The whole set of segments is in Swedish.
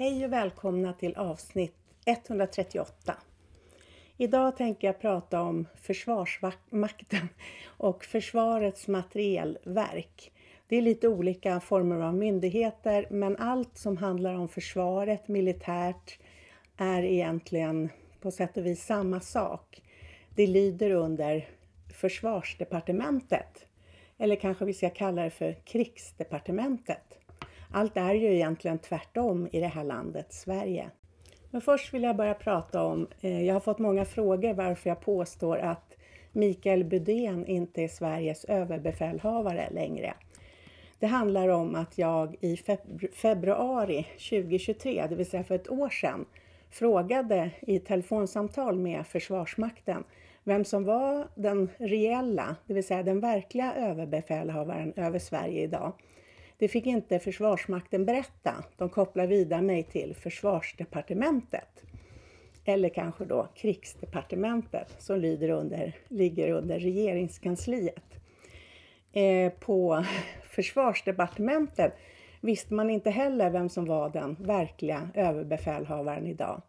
Hej och välkomna till avsnitt 138. Idag tänker jag prata om Försvarsmakten och Försvarets materielverk. Det är lite olika former av myndigheter men allt som handlar om försvaret militärt är egentligen på sätt och vis samma sak. Det lyder under Försvarsdepartementet eller kanske vi ska kalla det för krigsdepartementet. Allt är ju egentligen tvärtom i det här landet, Sverige. Men först vill jag börja prata om, eh, jag har fått många frågor varför jag påstår att Mikael Budén inte är Sveriges överbefälhavare längre. Det handlar om att jag i februari 2023, det vill säga för ett år sedan, frågade i telefonsamtal med Försvarsmakten vem som var den reella, det vill säga den verkliga överbefälhavaren över Sverige idag. Det fick inte Försvarsmakten berätta. De kopplade vidare mig till Försvarsdepartementet. Eller kanske då krigsdepartementet som lyder under, ligger under regeringskansliet. Eh, på Försvarsdepartementet visste man inte heller vem som var den verkliga överbefälhavaren idag.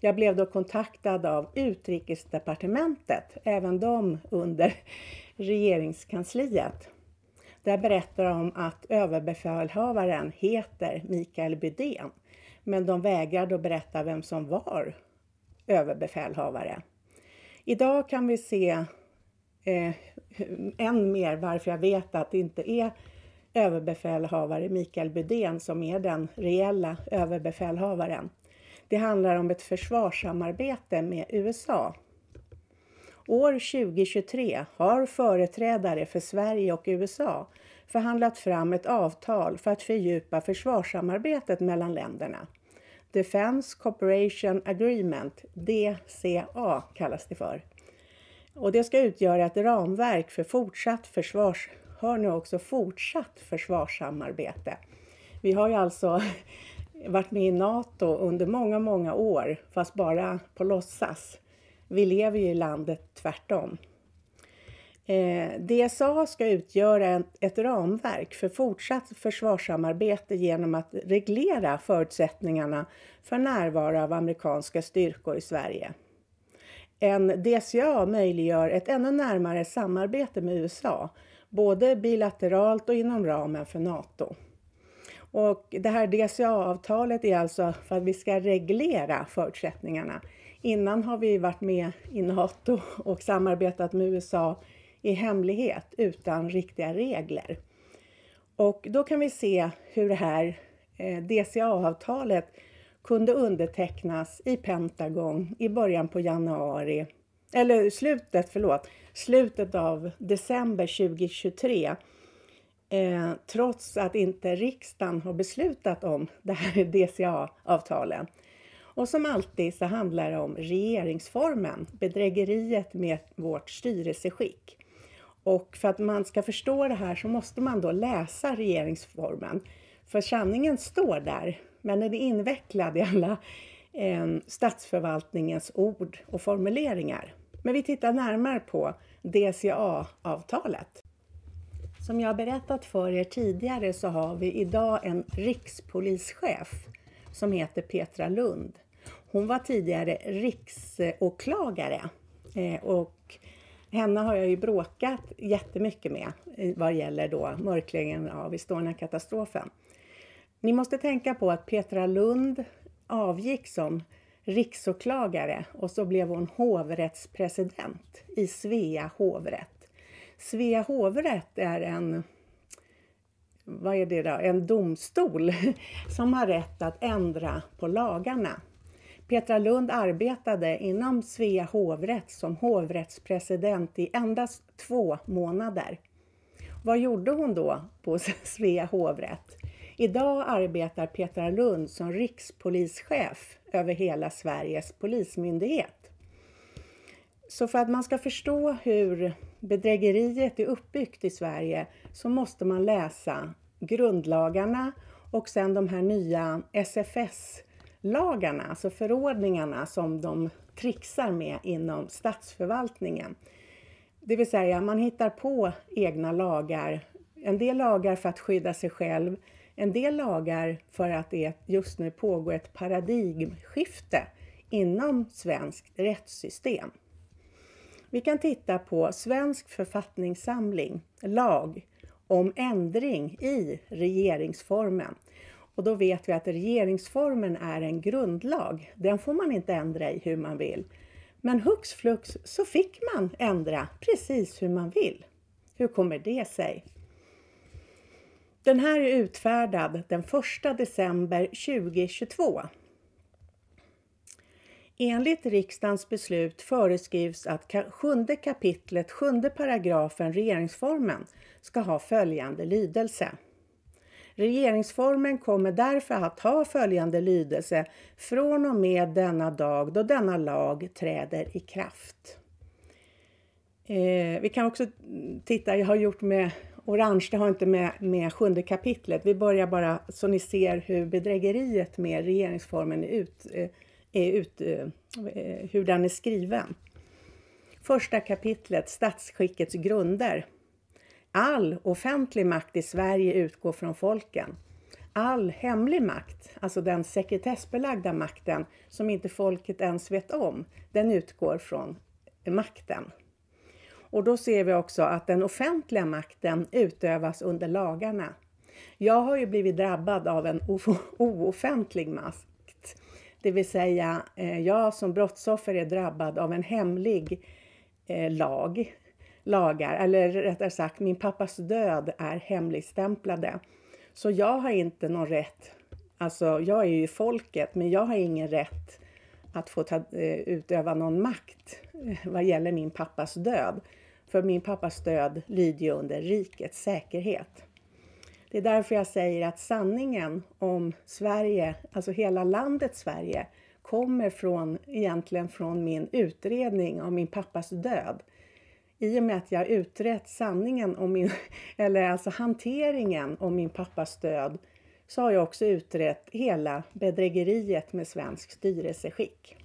Jag blev då kontaktad av Utrikesdepartementet, även de under regeringskansliet. Där berättar de att överbefälhavaren heter Mikael Bydén, men de vägrade att berätta vem som var överbefälhavare. Idag kan vi se eh, än mer varför jag vet att det inte är överbefälhavare Mikael Bydén som är den reella överbefälhavaren. Det handlar om ett försvarssamarbete med USA År 2023 har företrädare för Sverige och USA förhandlat fram ett avtal för att fördjupa försvarssamarbetet mellan länderna. Defense Cooperation Agreement, DCA kallas det för. Och det ska utgöra ett ramverk för fortsatt försvars, hör nu också fortsatt försvarssamarbete. Vi har ju alltså varit med i NATO under många, många år, fast bara på låtsas. Vi lever ju i landet tvärtom. Eh, DSA ska utgöra ett ramverk för fortsatt försvarssamarbete genom att reglera förutsättningarna för närvaro av amerikanska styrkor i Sverige. En DCA möjliggör ett ännu närmare samarbete med USA, både bilateralt och inom ramen för NATO. Och det här DCA-avtalet är alltså för att vi ska reglera förutsättningarna, Innan har vi varit med i Nato och samarbetat med USA i hemlighet utan riktiga regler. Och då kan vi se hur det här eh, DCA-avtalet kunde undertecknas i Pentagon i början på januari, eller slutet, förlåt, slutet av december 2023. Eh, trots att inte riksdagen har beslutat om det här DCA-avtalen. Och som alltid så handlar det om regeringsformen, bedrägeriet med vårt styrelseskick. Och för att man ska förstå det här så måste man då läsa regeringsformen. För sanningen står där, men den är invecklad i alla eh, statsförvaltningens ord och formuleringar. Men vi tittar närmare på DCA-avtalet. Som jag berättat för er tidigare så har vi idag en rikspolischef som heter Petra Lund. Hon var tidigare riksåklagare eh, och henne har jag ju bråkat jättemycket med vad gäller då mörkläggningen av Estonia-katastrofen. Ni måste tänka på att Petra Lund avgick som riksåklagare och så blev hon hovrättspresident i Svea hovrätt. Svea hovrätt är en vad är det då? En domstol som har rätt att ändra på lagarna. Petra Lund arbetade inom Svea hovrätt som hovrättspresident i endast två månader. Vad gjorde hon då på Svea hovrätt? Idag arbetar Petra Lund som rikspolischef över hela Sveriges polismyndighet. Så för att man ska förstå hur bedrägeriet är uppbyggt i Sverige så måste man läsa grundlagarna och sen de här nya SFS lagarna, alltså förordningarna som de trixar med inom statsförvaltningen. Det vill säga man hittar på egna lagar, en del lagar för att skydda sig själv, en del lagar för att det just nu pågår ett paradigmskifte inom svenskt rättssystem. Vi kan titta på Svensk författningssamling, lag, om ändring i regeringsformen och då vet vi att regeringsformen är en grundlag. Den får man inte ändra i hur man vill. Men hux flux så fick man ändra precis hur man vill. Hur kommer det sig? Den här är utfärdad den 1 december 2022. Enligt riksdagens beslut föreskrivs att sjunde kapitlet, sjunde paragrafen regeringsformen ska ha följande lydelse. Regeringsformen kommer därför att ha följande lydelse från och med denna dag då denna lag träder i kraft. Eh, vi kan också titta, jag har gjort med orange, det har inte med, med sjunde kapitlet. Vi börjar bara så ni ser hur bedrägeriet med regeringsformen är ut, eh, är ut eh, eh, hur den är skriven. Första kapitlet, statsskickets grunder all offentlig makt i Sverige utgår från folken. All hemlig makt, alltså den sekretessbelagda makten som inte folket ens vet om, den utgår från makten. Och då ser vi också att den offentliga makten utövas under lagarna. Jag har ju blivit drabbad av en ooffentlig makt. Det vill säga, eh, jag som brottsoffer är drabbad av en hemlig eh, lag lagar, eller rättare sagt min pappas död är hemligstämplade. Så jag har inte någon rätt, alltså jag är ju folket, men jag har ingen rätt att få ta, eh, utöva någon makt eh, vad gäller min pappas död. För min pappas död lyder ju under rikets säkerhet. Det är därför jag säger att sanningen om Sverige, alltså hela landet Sverige, kommer från, egentligen från min utredning om min pappas död i och med att jag utrett sanningen om min, eller alltså hanteringen om min pappas död, så har jag också utrett hela bedrägeriet med svensk styrelseskick.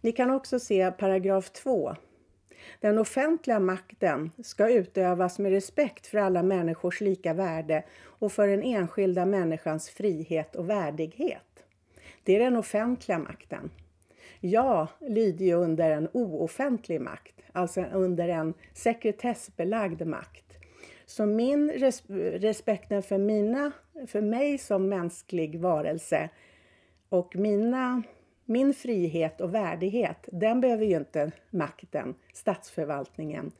Ni kan också se paragraf 2. Den offentliga makten ska utövas med respekt för alla människors lika värde och för den enskilda människans frihet och värdighet. Det är den offentliga makten. Jag lyder ju under en ooffentlig makt alltså under en sekretessbelagd makt. Så min res respekten för, mina, för mig som mänsklig varelse och mina, min frihet och värdighet, den behöver ju inte makten, statsförvaltningen,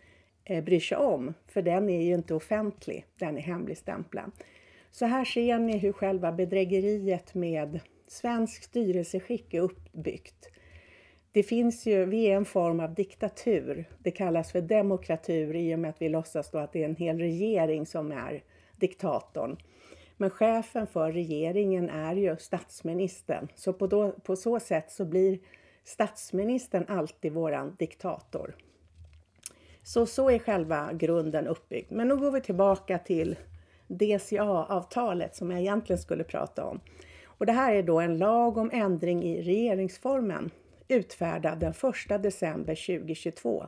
eh, bry sig om. För den är ju inte offentlig, den är hemligstämplad. Så här ser ni hur själva bedrägeriet med svensk styrelseskick är uppbyggt det finns ju, vi är en form av diktatur. Det kallas för demokratur i och med att vi låtsas då att det är en hel regering som är diktatorn. Men chefen för regeringen är ju statsministern. Så på, då, på så sätt så blir statsministern alltid våran diktator. Så, så är själva grunden uppbyggd. Men nu går vi tillbaka till DCA-avtalet som jag egentligen skulle prata om. Och det här är då en lag om ändring i regeringsformen utfärdad den 1 december 2022.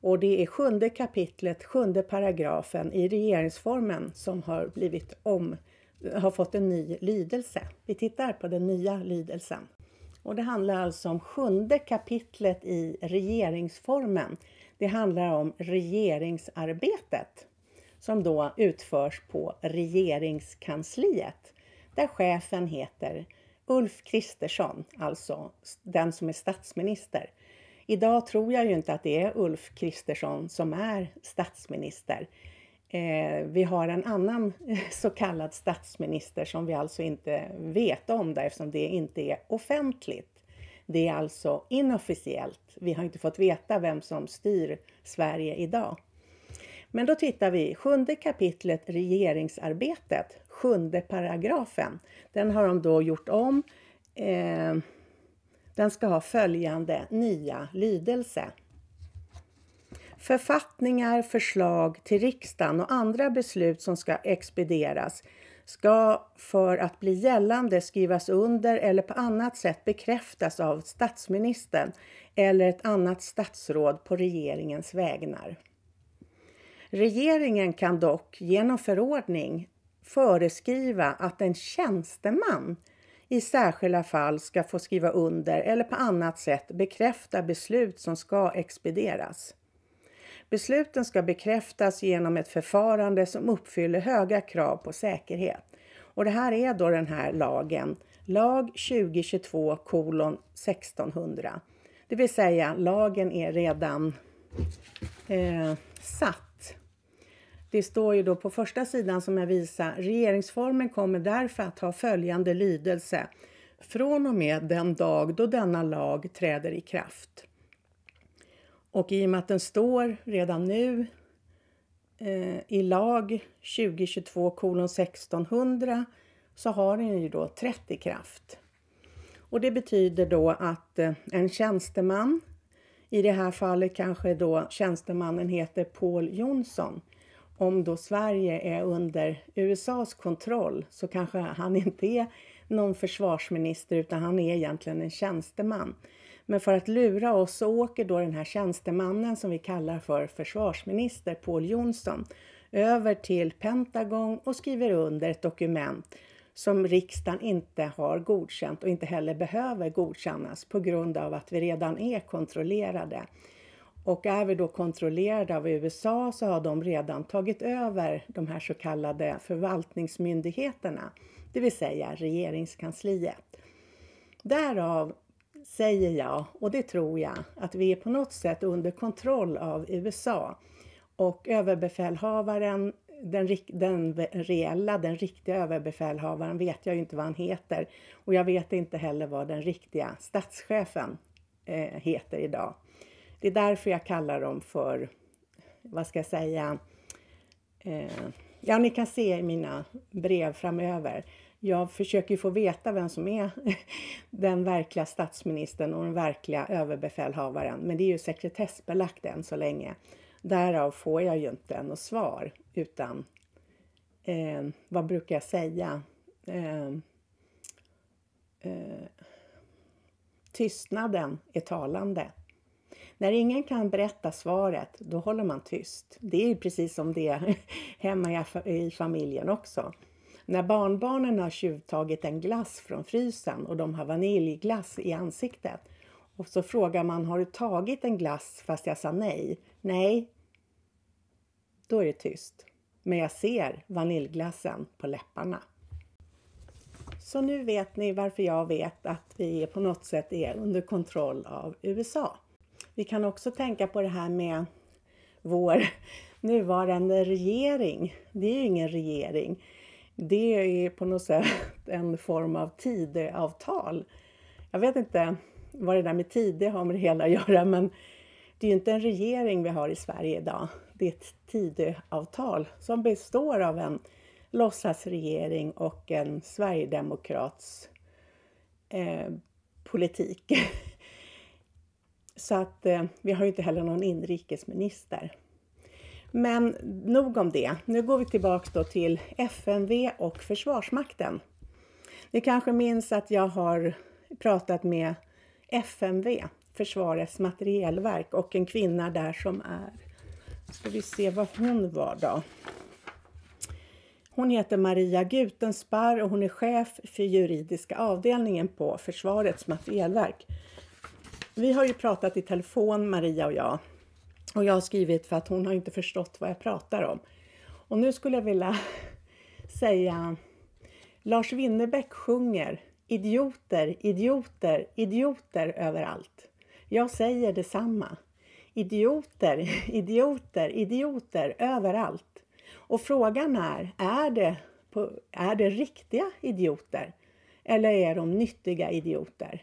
Och det är sjunde kapitlet, sjunde paragrafen i regeringsformen som har blivit om, har fått en ny lydelse. Vi tittar på den nya lydelsen. Och det handlar alltså om sjunde kapitlet i regeringsformen. Det handlar om regeringsarbetet som då utförs på regeringskansliet där chefen heter Ulf Kristersson, alltså den som är statsminister. Idag tror jag ju inte att det är Ulf Kristersson som är statsminister. Eh, vi har en annan så kallad statsminister som vi alltså inte vet om där eftersom det inte är offentligt. Det är alltså inofficiellt. Vi har inte fått veta vem som styr Sverige idag. Men då tittar vi sjunde kapitlet regeringsarbetet, sjunde paragrafen. Den har de då gjort om. Eh, den ska ha följande nya lydelse. Författningar, förslag till riksdagen och andra beslut som ska expedieras ska för att bli gällande skrivas under eller på annat sätt bekräftas av statsministern eller ett annat statsråd på regeringens vägnar. Regeringen kan dock genom förordning föreskriva att en tjänsteman i särskilda fall ska få skriva under eller på annat sätt bekräfta beslut som ska expedieras. Besluten ska bekräftas genom ett förfarande som uppfyller höga krav på säkerhet. Och det här är då den här lagen, lag 2022 kolon 1600. Det vill säga lagen är redan eh, satt det står ju då på första sidan som jag visar, regeringsformen kommer därför att ha följande lydelse från och med den dag då denna lag träder i kraft. Och i och med att den står redan nu eh, i lag 2022 kolon 1600 så har den ju då trätt i kraft. Och det betyder då att eh, en tjänsteman, i det här fallet kanske då tjänstemannen heter Paul Jonsson, om då Sverige är under USAs kontroll så kanske han inte är någon försvarsminister utan han är egentligen en tjänsteman. Men för att lura oss så åker då den här tjänstemannen som vi kallar för försvarsminister Paul Jonsson över till Pentagon och skriver under ett dokument som riksdagen inte har godkänt och inte heller behöver godkännas på grund av att vi redan är kontrollerade. Och är vi då kontrollerade av USA så har de redan tagit över de här så kallade förvaltningsmyndigheterna, det vill säga regeringskansliet. Därav säger jag, och det tror jag, att vi är på något sätt under kontroll av USA. Och överbefälhavaren, den, den reella, den riktiga överbefälhavaren vet jag ju inte vad han heter. Och jag vet inte heller vad den riktiga statschefen eh, heter idag. Det är därför jag kallar dem för, vad ska jag säga, eh, ja ni kan se i mina brev framöver. Jag försöker ju få veta vem som är den verkliga statsministern och den verkliga överbefälhavaren. Men det är ju sekretessbelagt än så länge. Därav får jag ju inte något svar utan eh, vad brukar jag säga? Eh, eh tystnaden är talande. När ingen kan berätta svaret, då håller man tyst. Det är precis som det är hemma i familjen också. När barnbarnen har tjuvtagit en glass från frysen och de har vaniljglass i ansiktet och så frågar man har du tagit en glass fast jag sa nej? Nej. Då är det tyst. Men jag ser vaniljglassen på läpparna. Så nu vet ni varför jag vet att vi på något sätt är under kontroll av USA. Vi kan också tänka på det här med vår nuvarande regering. Det är ju ingen regering. Det är på något sätt en form av Tidöavtal. Jag vet inte vad det där med Tidö har med det hela att göra, men det är ju inte en regering vi har i Sverige idag. Det är ett Tidöavtal som består av en låtsasregering och en sverigedemokrats eh, politik. Så att eh, vi har ju inte heller någon inrikesminister. Men nog om det. Nu går vi tillbaks då till FMV och Försvarsmakten. Ni kanske minns att jag har pratat med FMV, Försvarets materielverk och en kvinna där som är, ska vi se vad hon var då. Hon heter Maria Gutensparr och hon är chef för juridiska avdelningen på Försvarets materielverk vi har ju pratat i telefon, Maria och jag. Och jag har skrivit för att hon har inte förstått vad jag pratar om. Och nu skulle jag vilja säga Lars Winnerbäck sjunger idioter, idioter, idioter överallt. Jag säger detsamma. Idioter, idioter, idioter överallt. Och frågan är, är det, på, är det riktiga idioter? Eller är de nyttiga idioter?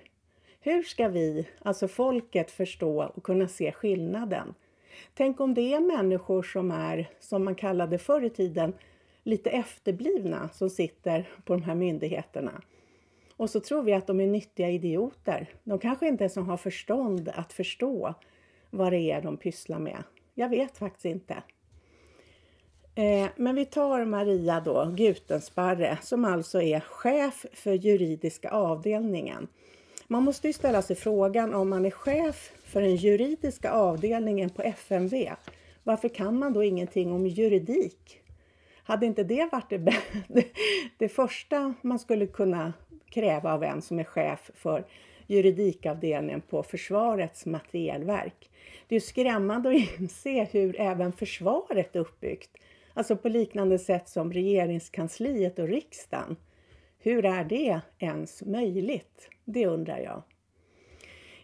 Hur ska vi, alltså folket, förstå och kunna se skillnaden? Tänk om det är människor som är, som man kallade förr i tiden, lite efterblivna som sitter på de här myndigheterna. Och så tror vi att de är nyttiga idioter. De kanske inte ens har förstånd att förstå vad det är de pysslar med. Jag vet faktiskt inte. Eh, men vi tar Maria då, Gutensparre, som alltså är chef för juridiska avdelningen man måste ju ställa sig frågan om man är chef för den juridiska avdelningen på FMV. Varför kan man då ingenting om juridik? Hade inte det varit det, det första man skulle kunna kräva av en som är chef för juridikavdelningen på Försvarets materielverk. Det är ju skrämmande att inse hur även försvaret är uppbyggt. Alltså på liknande sätt som regeringskansliet och riksdagen. Hur är det ens möjligt? Det undrar jag.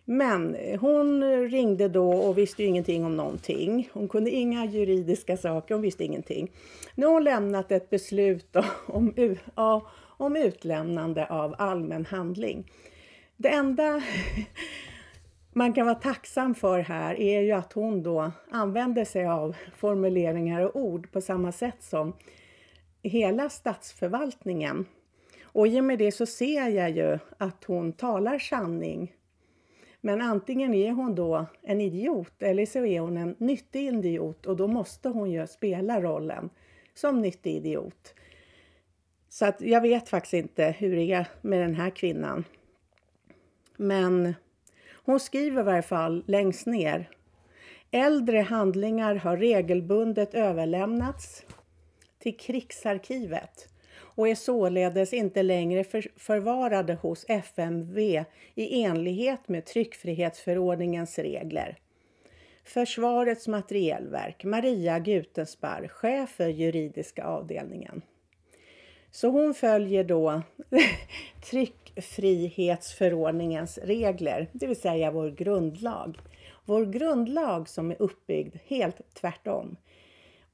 Men eh, hon ringde då och visste ingenting om någonting. Hon kunde inga juridiska saker, hon visste ingenting. Nu har hon lämnat ett beslut om, om utlämnande av allmän handling. Det enda man kan vara tacksam för här är ju att hon då använder sig av formuleringar och ord på samma sätt som hela statsförvaltningen och i och med det så ser jag ju att hon talar sanning. Men antingen är hon då en idiot eller så är hon en nyttig idiot och då måste hon ju spela rollen som nyttig idiot. Så att jag vet faktiskt inte hur det är med den här kvinnan. Men hon skriver i varje fall längst ner. Äldre handlingar har regelbundet överlämnats till krigsarkivet och är således inte längre förvarade hos FMV i enlighet med tryckfrihetsförordningens regler. Försvarets materielverk, Maria Gutensparr, chef för juridiska avdelningen. Så hon följer då tryckfrihetsförordningens regler, det vill säga vår grundlag. Vår grundlag som är uppbyggd helt tvärtom.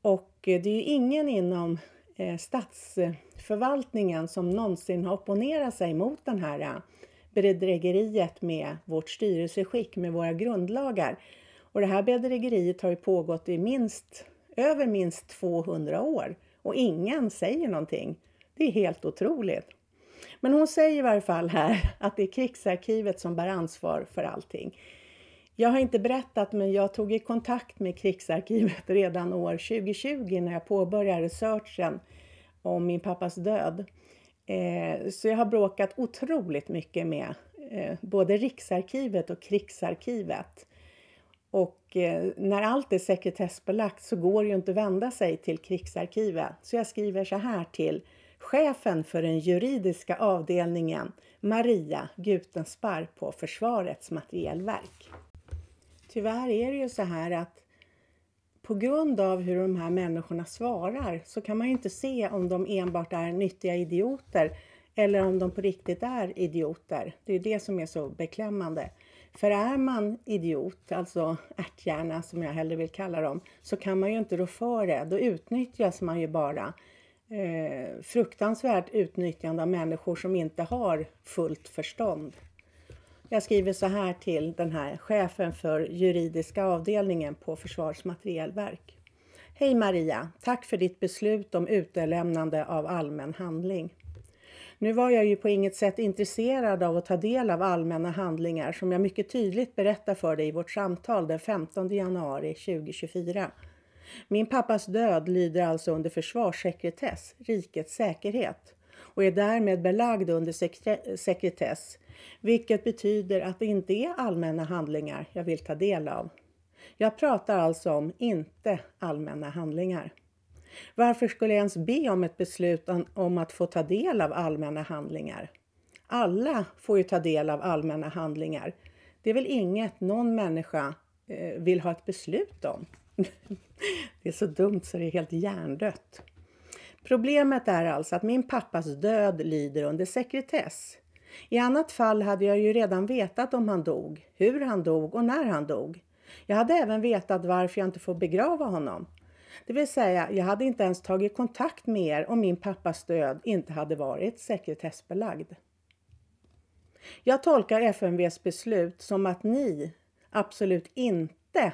Och det är ju ingen inom Eh, statsförvaltningen som någonsin har opponerat sig mot den här eh, bedrägeriet med vårt styrelseskick, med våra grundlagar. Och det här bedrägeriet har ju pågått i minst, över minst 200 år och ingen säger någonting. Det är helt otroligt. Men hon säger i varje fall här att det är krigsarkivet som bär ansvar för allting. Jag har inte berättat, men jag tog i kontakt med krigsarkivet redan år 2020 när jag påbörjade researchen om min pappas död. Eh, så jag har bråkat otroligt mycket med eh, både Riksarkivet och Krigsarkivet. Och eh, när allt är sekretessbelagt så går det ju inte att vända sig till Krigsarkivet. Så jag skriver så här till chefen för den juridiska avdelningen, Maria Gutensparr på Försvarets materielverk. Tyvärr är det ju så här att på grund av hur de här människorna svarar så kan man ju inte se om de enbart är nyttiga idioter eller om de på riktigt är idioter. Det är det som är så beklämmande. För är man idiot, alltså ärthjärna som jag hellre vill kalla dem, så kan man ju inte rå för det. Då utnyttjas man ju bara. Eh, fruktansvärt utnyttjande av människor som inte har fullt förstånd. Jag skriver så här till den här chefen för juridiska avdelningen på Försvarsmaterielverk. Hej Maria, tack för ditt beslut om utelämnande av allmän handling. Nu var jag ju på inget sätt intresserad av att ta del av allmänna handlingar som jag mycket tydligt berättar för dig i vårt samtal den 15 januari 2024. Min pappas död lyder alltså under försvarssekretess, rikets säkerhet och är därmed belagd under sekretess vilket betyder att det inte är allmänna handlingar jag vill ta del av. Jag pratar alltså om inte allmänna handlingar. Varför skulle jag ens be om ett beslut om att få ta del av allmänna handlingar? Alla får ju ta del av allmänna handlingar. Det är väl inget någon människa eh, vill ha ett beslut om. Det är så dumt så det är helt hjärndött. Problemet är alltså att min pappas död lyder under sekretess. I annat fall hade jag ju redan vetat om han dog, hur han dog och när han dog. Jag hade även vetat varför jag inte får begrava honom. Det vill säga, jag hade inte ens tagit kontakt med er om min pappas död inte hade varit sekretessbelagd. Jag tolkar FMVs beslut som att ni absolut inte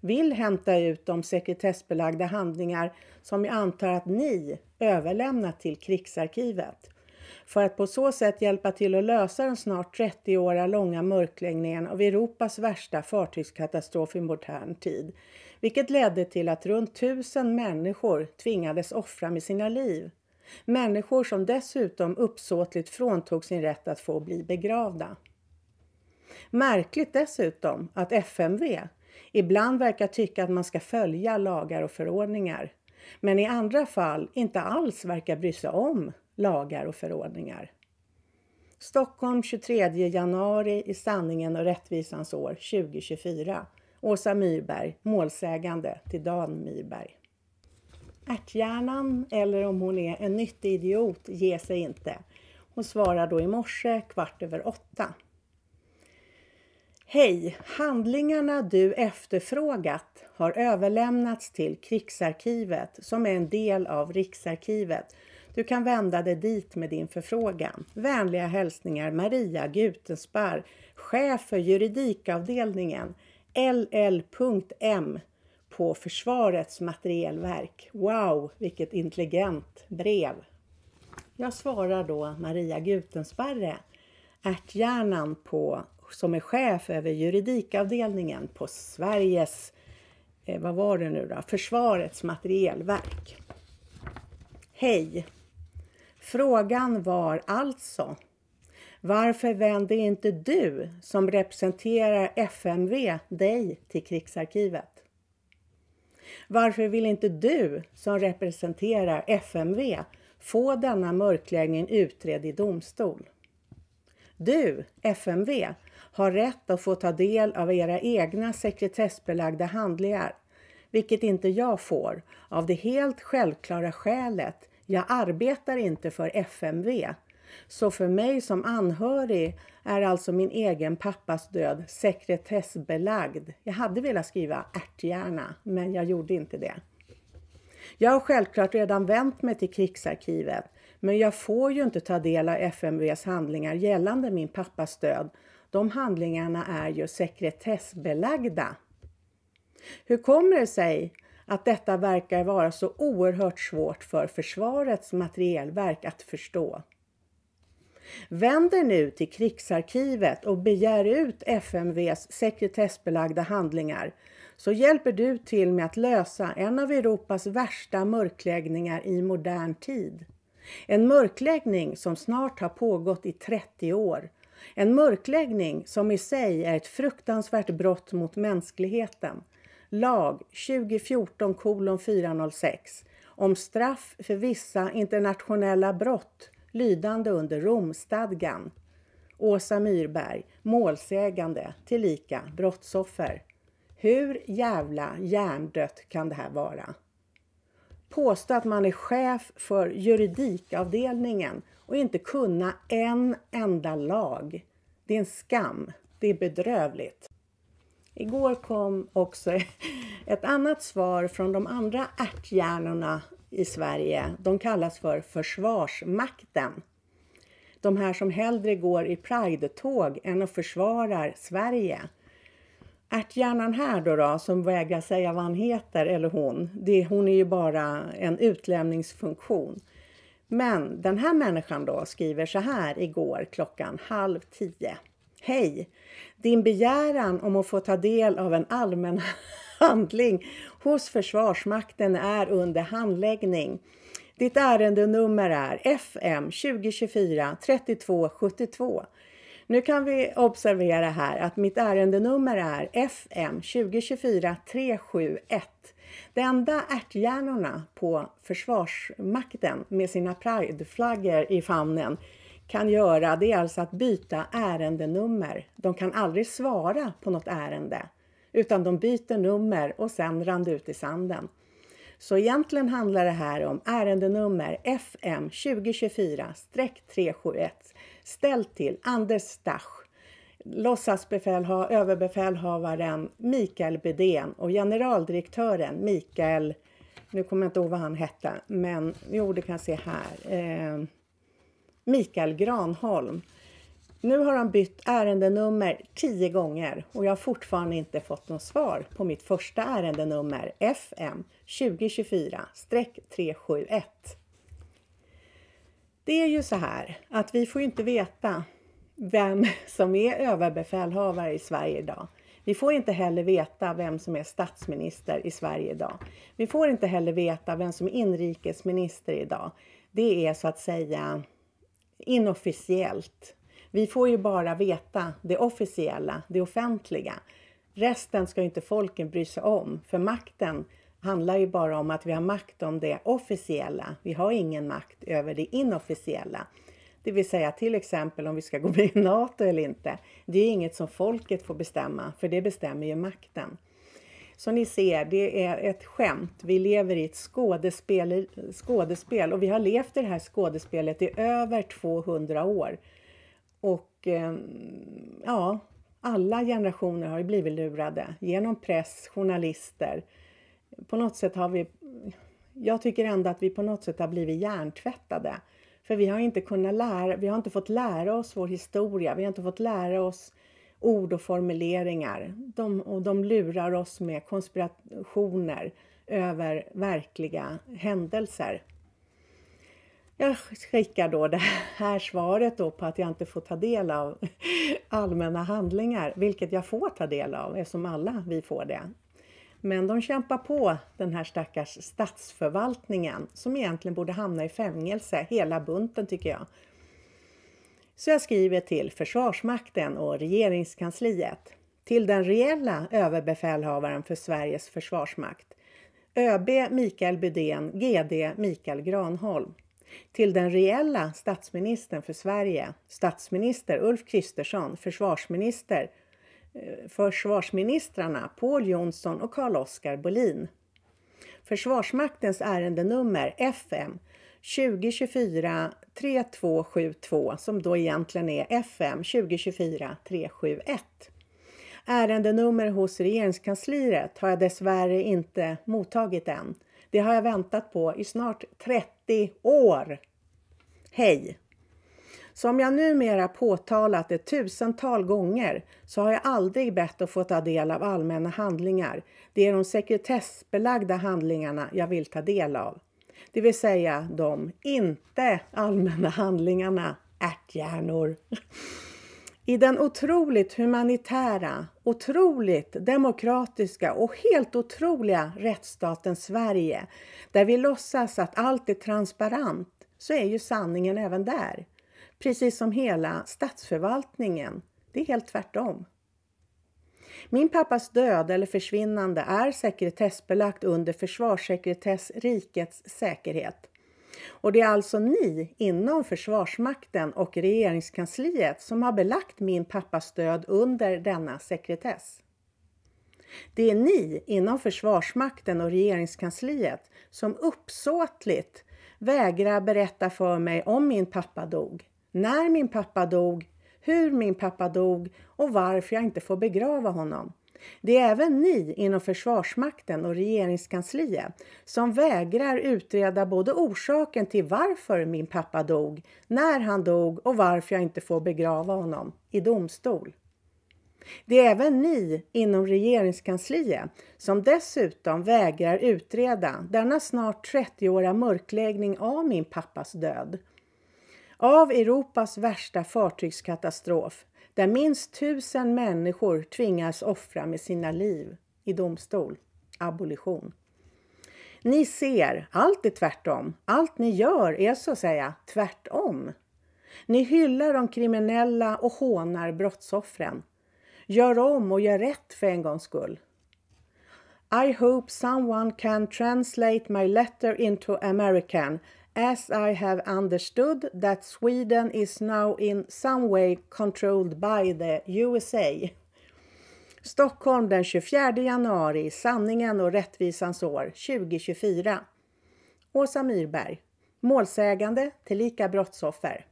vill hämta ut de sekretessbelagda handlingar som jag antar att ni överlämnat till krigsarkivet för att på så sätt hjälpa till att lösa den snart 30 år långa mörkläggningen av Europas värsta fartygskatastrof i modern tid, vilket ledde till att runt tusen människor tvingades offra med sina liv. Människor som dessutom uppsåtligt fråntog sin rätt att få bli begravda. Märkligt dessutom att FMV ibland verkar tycka att man ska följa lagar och förordningar, men i andra fall inte alls verkar bry sig om lagar och förordningar. Stockholm 23 januari i sanningen och rättvisans år 2024. Åsa Myrberg, målsägande till Dan Myrberg. Ärthjärnan, eller om hon är en nyttig idiot, ger sig inte. Hon svarar då i morse kvart över åtta. Hej! Handlingarna du efterfrågat har överlämnats till Krigsarkivet som är en del av Riksarkivet du kan vända dig dit med din förfrågan. Vänliga hälsningar Maria Gutensberg, chef för juridikavdelningen, LL.M på Försvarets materielverk. Wow, vilket intelligent brev! Jag svarar då Maria Gutensparre, ärthjärnan på, som är chef över juridikavdelningen på Sveriges, eh, vad var det nu då, Försvarets materielverk. Hej! Frågan var alltså varför vänder inte du som representerar FMV dig till krigsarkivet? Varför vill inte du som representerar FMV få denna mörkläggning utredd i domstol? Du, FMV, har rätt att få ta del av era egna sekretessbelagda handlingar, vilket inte jag får av det helt självklara skälet jag arbetar inte för FMV. Så för mig som anhörig är alltså min egen pappas död sekretessbelagd. Jag hade velat skriva ärthjärna, men jag gjorde inte det. Jag har självklart redan vänt mig till krigsarkivet, men jag får ju inte ta del av FMVs handlingar gällande min pappas död. De handlingarna är ju sekretessbelagda. Hur kommer det sig att detta verkar vara så oerhört svårt för försvarets materielverk att förstå. Vänd er nu till krigsarkivet och begär ut FMVs sekretessbelagda handlingar så hjälper du till med att lösa en av Europas värsta mörkläggningar i modern tid. En mörkläggning som snart har pågått i 30 år. En mörkläggning som i sig är ett fruktansvärt brott mot mänskligheten lag 2014 kolon 406 om straff för vissa internationella brott lydande under Romstadgan. Åsa Myrberg, målsägande, tillika brottsoffer. Hur jävla hjärndött kan det här vara? Påstå att man är chef för juridikavdelningen och inte kunna en enda lag. Det är en skam. Det är bedrövligt. Igår kom också ett annat svar från de andra ärthjärnorna i Sverige. De kallas för Försvarsmakten. De här som hellre går i Pride-tåg än att försvarar Sverige. Ärthjärnan här då, då, som vägrar säga vad han heter eller hon, det, hon är ju bara en utlämningsfunktion. Men den här människan då skriver så här igår klockan halv tio. Hej! Din begäran om att få ta del av en allmän handling hos Försvarsmakten är under handläggning. Ditt ärendenummer är FM 2024 3272. Nu kan vi observera här att mitt ärendenummer är FM 2024 371. De enda ärthjärnorna på Försvarsmakten med sina prideflaggor i famnen kan göra det är alltså att byta ärendenummer. De kan aldrig svara på något ärende utan de byter nummer och sen rann det ut i sanden. Så egentligen handlar det här om ärendenummer FM 2024-371 ställt till Anders Stach, låtsasbefälhavaren, överbefälhavaren Mikael Bedén och generaldirektören Mikael, nu kommer jag inte ihåg vad han hette, men jo det kan jag se här. Eh, Mikael Granholm. Nu har han bytt ärendenummer tio gånger och jag har fortfarande inte fått något svar på mitt första ärendenummer FM 2024-371. Det är ju så här att vi får inte veta vem som är överbefälhavare i Sverige idag. Vi får inte heller veta vem som är statsminister i Sverige idag. Vi får inte heller veta vem som är inrikesminister idag. Det är så att säga inofficiellt. Vi får ju bara veta det officiella, det offentliga. Resten ska ju inte folken bry sig om, för makten handlar ju bara om att vi har makt om det officiella. Vi har ingen makt över det inofficiella. Det vill säga till exempel om vi ska gå med i NATO eller inte. Det är inget som folket får bestämma, för det bestämmer ju makten. Som ni ser, det är ett skämt. Vi lever i ett skådespel, skådespel och vi har levt i det här skådespelet i över 200 år. Och ehm, ja, alla generationer har ju blivit lurade genom press, journalister. På något sätt har vi... Jag tycker ändå att vi på något sätt har blivit hjärntvättade. För vi har inte kunnat lära, vi har inte fått lära oss vår historia, vi har inte fått lära oss ord och formuleringar. De, och de lurar oss med konspirationer över verkliga händelser. Jag skickar då det här svaret då på att jag inte får ta del av allmänna handlingar, vilket jag får ta del av eftersom alla vi får det. Men de kämpar på den här stackars statsförvaltningen som egentligen borde hamna i fängelse, hela bunten tycker jag. Så jag skriver till Försvarsmakten och Regeringskansliet, till den reella överbefälhavaren för Sveriges försvarsmakt, ÖB Mikael Budén, GD Mikael Granholm, till den reella statsministern för Sverige, statsminister Ulf Kristersson, försvarsminister, eh, försvarsministrarna Pål Jonsson och Carl-Oskar Bolin. Försvarsmaktens ärendenummer FM 2024 3272 som då egentligen är FM 2024 371. Ärendenummer hos Regeringskansliet har jag dessvärre inte mottagit än. Det har jag väntat på i snart 30 år. Hej! Som jag numera påtalat ett tusental gånger så har jag aldrig bett att få ta del av allmänna handlingar. Det är de sekretessbelagda handlingarna jag vill ta del av. Det vill säga de inte allmänna handlingarna, ärthjärnor. I den otroligt humanitära, otroligt demokratiska och helt otroliga rättsstaten Sverige, där vi låtsas att allt är transparent, så är ju sanningen även där. Precis som hela statsförvaltningen. Det är helt tvärtom. Min pappas död eller försvinnande är sekretessbelagt under försvarssekretess rikets säkerhet. Och det är alltså ni inom Försvarsmakten och Regeringskansliet som har belagt min pappas död under denna sekretess. Det är ni inom Försvarsmakten och Regeringskansliet som uppsåtligt vägrar berätta för mig om min pappa dog, när min pappa dog hur min pappa dog och varför jag inte får begrava honom. Det är även ni inom Försvarsmakten och regeringskansliet som vägrar utreda både orsaken till varför min pappa dog, när han dog och varför jag inte får begrava honom i domstol. Det är även ni inom regeringskansliet som dessutom vägrar utreda denna snart 30-åriga mörkläggning av min pappas död. Av Europas värsta fartygskatastrof där minst tusen människor tvingas offra med sina liv i domstol. Abolition. Ni ser, allt är tvärtom. Allt ni gör är så att säga tvärtom. Ni hyllar de kriminella och hånar brottsoffren. Gör om och gör rätt för en gångs skull. I hope someone can translate my letter into American as I have understood that Sweden is now in some way controlled by the USA. Stockholm den 24 januari, sanningen och rättvisans år 2024. Åsa Myrberg, målsägande tillika brottsoffer.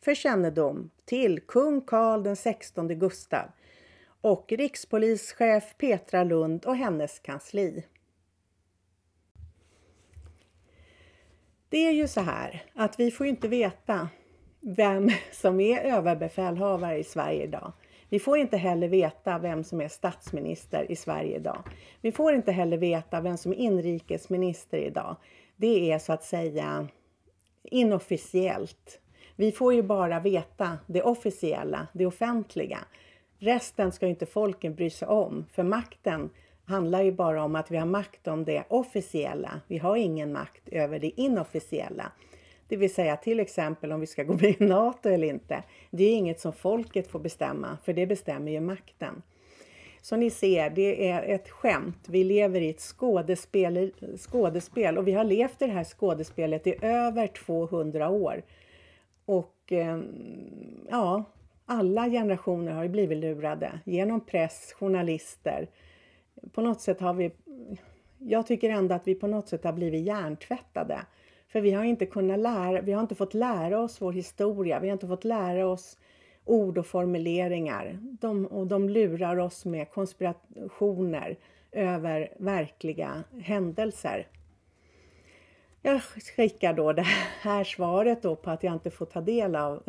För kännedom till kung Karl 16 Gustav och rikspolischef Petra Lund och hennes kansli. Det är ju så här att vi får inte veta vem som är överbefälhavare i Sverige idag. Vi får inte heller veta vem som är statsminister i Sverige idag. Vi får inte heller veta vem som är inrikesminister idag. Det är så att säga inofficiellt. Vi får ju bara veta det officiella, det offentliga. Resten ska ju inte folken bry sig om, för makten handlar ju bara om att vi har makt om det officiella. Vi har ingen makt över det inofficiella. Det vill säga till exempel om vi ska gå med i NATO eller inte. Det är inget som folket får bestämma, för det bestämmer ju makten. Så ni ser, det är ett skämt. Vi lever i ett skådespel, skådespel och vi har levt i det här skådespelet i över 200 år. Och eh, ja, alla generationer har ju blivit lurade genom press, journalister, på något sätt har vi, jag tycker ändå att vi på något sätt har blivit hjärntvättade. För vi har inte kunnat lära, vi har inte fått lära oss vår historia, vi har inte fått lära oss ord och formuleringar. De, och de lurar oss med konspirationer över verkliga händelser. Jag skickar då det här svaret då på att jag inte får ta del av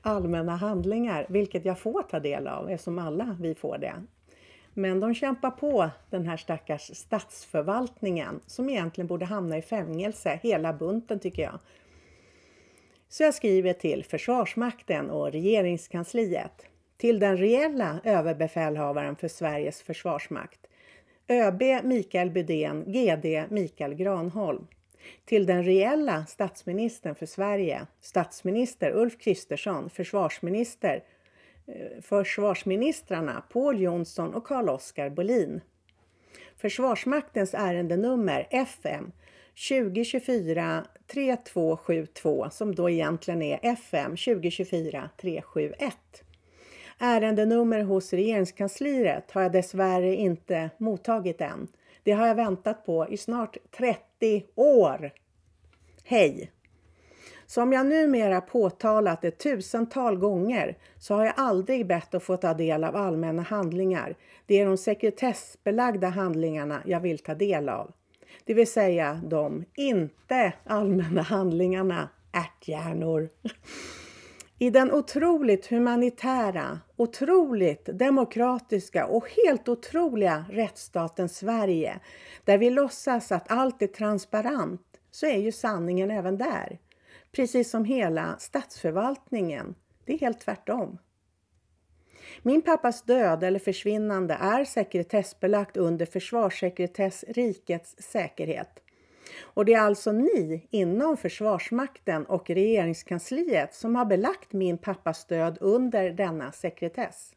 allmänna handlingar, vilket jag får ta del av eftersom alla vi får det. Men de kämpar på den här stackars statsförvaltningen som egentligen borde hamna i fängelse, hela bunten tycker jag. Så jag skriver till Försvarsmakten och Regeringskansliet, till den reella överbefälhavaren för Sveriges försvarsmakt, ÖB Mikael Bydén, GD Mikael Granholm, till den reella statsministern för Sverige, statsminister Ulf Kristersson, försvarsminister Eh, försvarsministrarna Paul Jonsson och Carl-Oskar Bolin. Försvarsmaktens ärendenummer FM 2024 3272 som då egentligen är FM 2024 371. Ärendenummer hos regeringskansliet har jag dessvärre inte mottagit än. Det har jag väntat på i snart 30 år. Hej! Som jag numera påtalat ett tusental gånger så har jag aldrig bett att få ta del av allmänna handlingar. Det är de sekretessbelagda handlingarna jag vill ta del av. Det vill säga de inte allmänna handlingarna, ärthjärnor. I den otroligt humanitära, otroligt demokratiska och helt otroliga rättsstaten Sverige, där vi låtsas att allt är transparent, så är ju sanningen även där. Precis som hela statsförvaltningen. Det är helt tvärtom. Min pappas död eller försvinnande är sekretessbelagt under försvarssekretess rikets säkerhet. Och det är alltså ni inom Försvarsmakten och regeringskansliet som har belagt min pappas död under denna sekretess.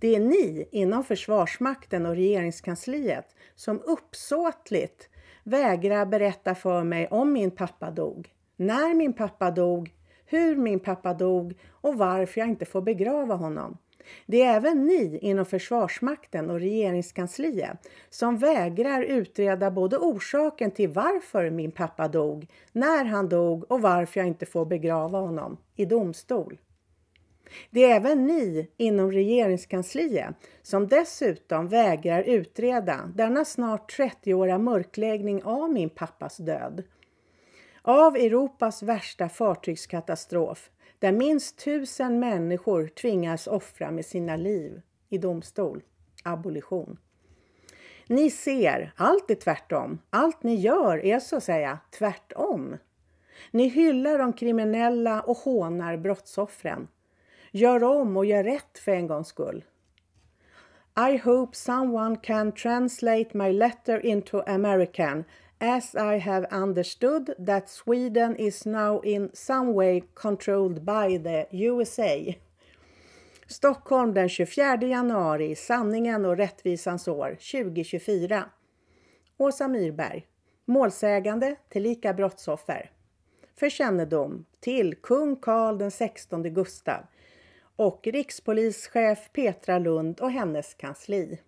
Det är ni inom Försvarsmakten och regeringskansliet som uppsåtligt vägrar berätta för mig om min pappa dog när min pappa dog, hur min pappa dog och varför jag inte får begrava honom. Det är även ni inom Försvarsmakten och regeringskansliet som vägrar utreda både orsaken till varför min pappa dog, när han dog och varför jag inte får begrava honom i domstol. Det är även ni inom regeringskansliet som dessutom vägrar utreda denna snart 30-åriga mörkläggning av min pappas död av Europas värsta fartygskatastrof där minst tusen människor tvingas offra med sina liv i domstol. Abolition. Ni ser, allt är tvärtom. Allt ni gör är så att säga tvärtom. Ni hyllar de kriminella och hånar brottsoffren. Gör om och gör rätt för en gångs skull. I hope someone can translate my letter into American as I have understood that Sweden is now in some way controlled by the USA. Stockholm den 24 januari, sanningen och rättvisans år 2024. Åsa Myrberg, målsägande tillika brottsoffer. För kännedom till kung Karl den 16 Gustav och rikspolischef Petra Lund och hennes kansli.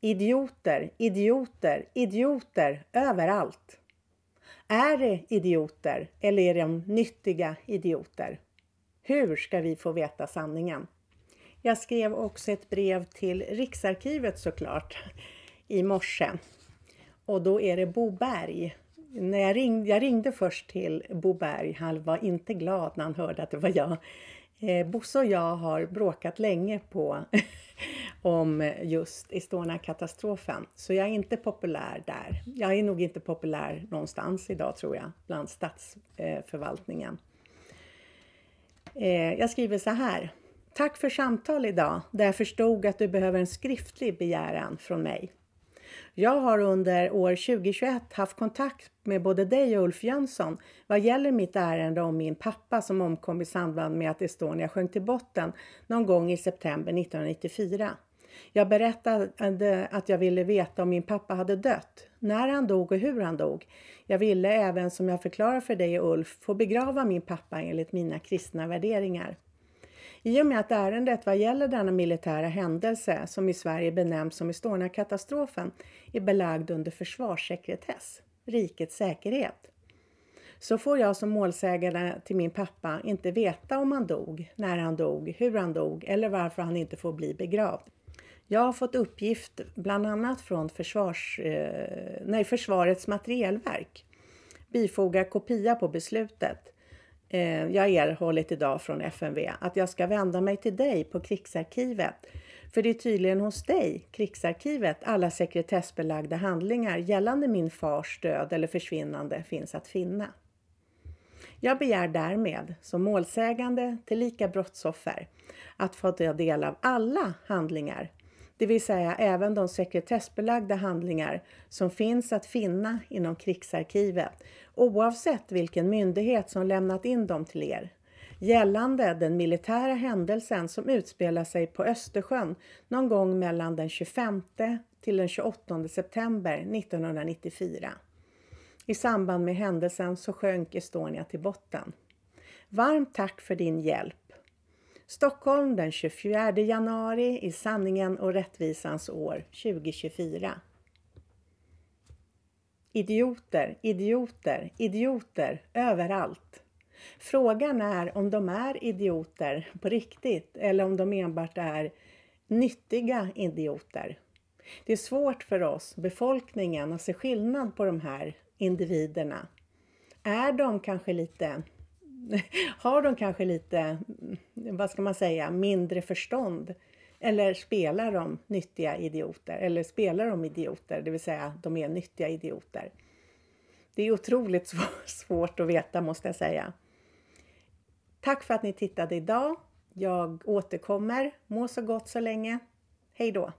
Idioter, idioter, idioter överallt. Är det idioter eller är de nyttiga idioter? Hur ska vi få veta sanningen? Jag skrev också ett brev till Riksarkivet såklart i morse. Och då är det Boberg. När jag, ringde, jag ringde först till Boberg, han var inte glad när han hörde att det var jag. Eh, Bosse och jag har bråkat länge på om just Estonia-katastrofen, så jag är inte populär där. Jag är nog inte populär någonstans idag tror jag, bland statsförvaltningen. Eh, jag skriver så här. Tack för samtal idag, där jag förstod att du behöver en skriftlig begäran från mig. Jag har under år 2021 haft kontakt med både dig och Ulf Jönsson vad gäller mitt ärende om min pappa som omkom i samband med att Estonia sjönk till botten någon gång i september 1994. Jag berättade att jag ville veta om min pappa hade dött, när han dog och hur han dog. Jag ville även, som jag förklarar för dig och Ulf, få begrava min pappa enligt mina kristna värderingar. I och med att ärendet vad gäller denna militära händelse, som i Sverige benämns som Estonia-katastrofen, är belagd under försvarssekretess, rikets säkerhet, så får jag som målsägare till min pappa inte veta om han dog, när han dog, hur han dog eller varför han inte får bli begravd. Jag har fått uppgift bland annat från försvars, eh, nej, Försvarets materielverk bifogar kopia på beslutet eh, jag erhållit idag från FMV att jag ska vända mig till dig på Krigsarkivet. För det är tydligen hos dig, Krigsarkivet, alla sekretessbelagda handlingar gällande min fars död eller försvinnande finns att finna. Jag begär därmed, som målsägande tillika brottsoffer, att få ta del av alla handlingar, det vill säga även de sekretessbelagda handlingar som finns att finna inom krigsarkivet oavsett vilken myndighet som lämnat in dem till er gällande den militära händelsen som utspelar sig på Östersjön någon gång mellan den 25 till den 28 september 1994. I samband med händelsen så sjönk Estonia till botten. Varmt tack för din hjälp. Stockholm den 24 januari i sanningen och rättvisans år 2024. Idioter, idioter, idioter överallt. Frågan är om de är idioter på riktigt eller om de enbart är nyttiga idioter. Det är svårt för oss, befolkningen, att se skillnad på de här individerna. Är de kanske lite har de kanske lite, vad ska man säga, mindre förstånd eller spelar de nyttiga idioter? Eller spelar de idioter? Det vill säga, de är nyttiga idioter. Det är otroligt svårt att veta måste jag säga. Tack för att ni tittade idag. Jag återkommer. Må så gott så länge. Hej då!